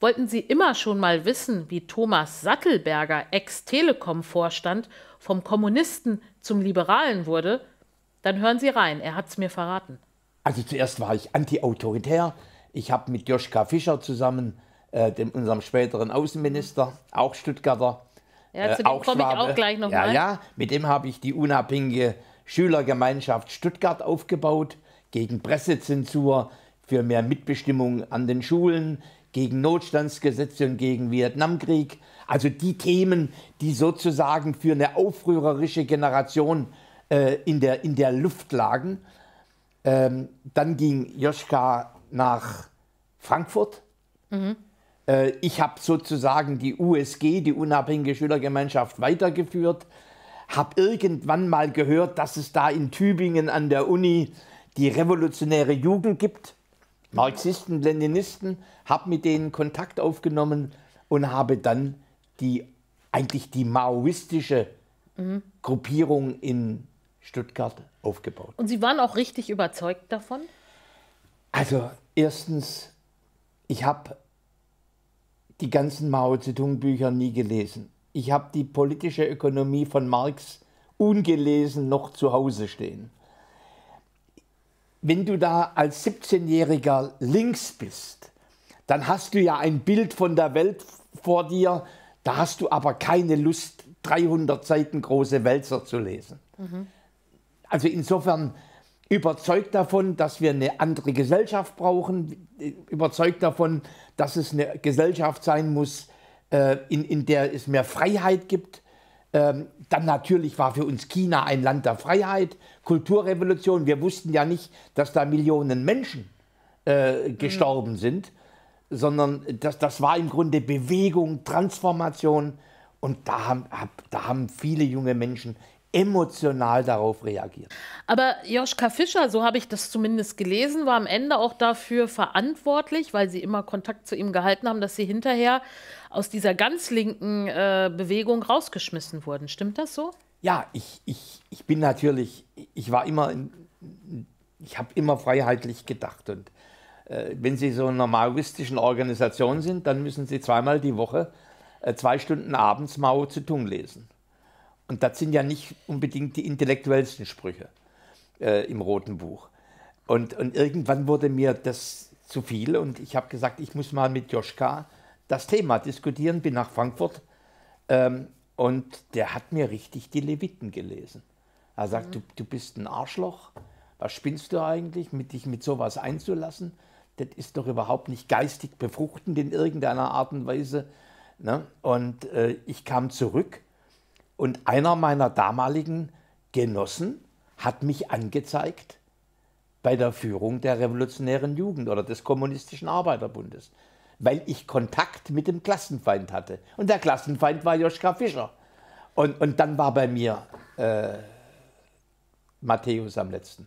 Wollten Sie immer schon mal wissen, wie Thomas Sattelberger, Ex-Telekom-Vorstand, vom Kommunisten zum Liberalen wurde? Dann hören Sie rein, er hat es mir verraten. Also zuerst war ich anti-autoritär. Ich habe mit Joschka Fischer zusammen, äh, dem, unserem späteren Außenminister, auch Stuttgarter, ja, zu äh, auch komme ich auch gleich noch ja, mal. Ja, mit dem habe ich die unabhängige Schülergemeinschaft Stuttgart aufgebaut, gegen Pressezensur, für mehr Mitbestimmung an den Schulen, gegen Notstandsgesetze und gegen Vietnamkrieg. Also die Themen, die sozusagen für eine aufrührerische Generation äh, in, der, in der Luft lagen. Ähm, dann ging Joschka nach Frankfurt. Mhm. Äh, ich habe sozusagen die USG, die Unabhängige Schülergemeinschaft, weitergeführt. Habe irgendwann mal gehört, dass es da in Tübingen an der Uni die revolutionäre Jugend gibt Marxisten, Leninisten, habe mit denen Kontakt aufgenommen und habe dann die eigentlich die maoistische mhm. Gruppierung in Stuttgart aufgebaut. Und Sie waren auch richtig überzeugt davon? Also erstens, ich habe die ganzen Mao Zedong-Bücher nie gelesen. Ich habe die politische Ökonomie von Marx ungelesen noch zu Hause stehen wenn du da als 17-Jähriger links bist, dann hast du ja ein Bild von der Welt vor dir, da hast du aber keine Lust, 300 Seiten große Wälzer zu lesen. Mhm. Also insofern überzeugt davon, dass wir eine andere Gesellschaft brauchen, überzeugt davon, dass es eine Gesellschaft sein muss, äh, in, in der es mehr Freiheit gibt, ähm, dann natürlich war für uns China ein Land der Freiheit, Kulturrevolution. Wir wussten ja nicht, dass da Millionen Menschen äh, gestorben mhm. sind, sondern das, das war im Grunde Bewegung, Transformation. Und da haben, hab, da haben viele junge Menschen emotional darauf reagiert. Aber Joschka Fischer, so habe ich das zumindest gelesen, war am Ende auch dafür verantwortlich, weil sie immer Kontakt zu ihm gehalten haben, dass sie hinterher aus dieser ganz linken äh, Bewegung rausgeschmissen wurden. Stimmt das so? Ja, ich, ich, ich bin natürlich, ich war immer, in, ich habe immer freiheitlich gedacht. Und äh, wenn Sie so einer maoistischen Organisation sind, dann müssen Sie zweimal die Woche äh, zwei Stunden abends Mao zu tun lesen. Und das sind ja nicht unbedingt die intellektuellsten Sprüche äh, im Roten Buch. Und, und irgendwann wurde mir das zu viel und ich habe gesagt, ich muss mal mit Joschka das Thema diskutieren, bin nach Frankfurt ähm, und der hat mir richtig die Leviten gelesen. Er sagt, mhm. du, du bist ein Arschloch, was spinnst du eigentlich, mit dich mit sowas einzulassen? Das ist doch überhaupt nicht geistig befruchtend in irgendeiner Art und Weise. Ne? Und äh, ich kam zurück und einer meiner damaligen Genossen hat mich angezeigt bei der Führung der revolutionären Jugend oder des kommunistischen Arbeiterbundes, weil ich Kontakt mit dem Klassenfeind hatte. Und der Klassenfeind war Joschka Fischer. Und, und dann war bei mir äh, Matthäus am letzten.